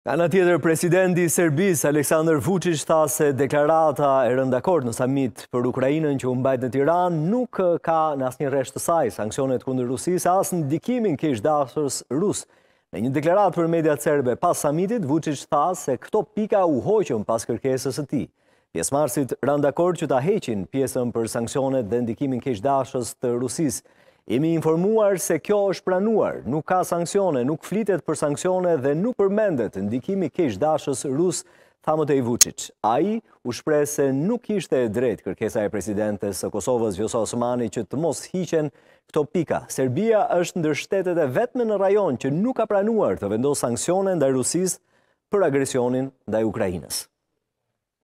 Ka në tjetër, presidenti Serbis, Aleksandr Vucic, tha se deklarata e rëndakord në samit për Ukrajinën që umbajt në Tiran nuk ka në asë një reshtë saj, sankcionet kundër Rusis, asë në dikimin kish dafës Në një deklarat për media të serbe pas samitit, Vucic tha se këto pika u hoqëm pas kërkesës e ti. Pjesë marsit rëndakord që ta heqin pjesën për sankcionet dhe ndikimin kish të Rusisë. Jemi informuar se kjo është pranuar, nuk ka sankcione, nuk flitet për sankcione dhe nuk përmendet ndikimi kesh dashës rus Thamët e i Vucic. A i u shpre se nuk ishte e drejt kërkesa e presidentes së Kosovës Vjosa Osmani që të mos hiqen këto pika. Serbia është ndër shtetet e vetme në rajon që nuk ka pranuar të vendos sankcione nda Rusis për agresionin nda Ukrajinës.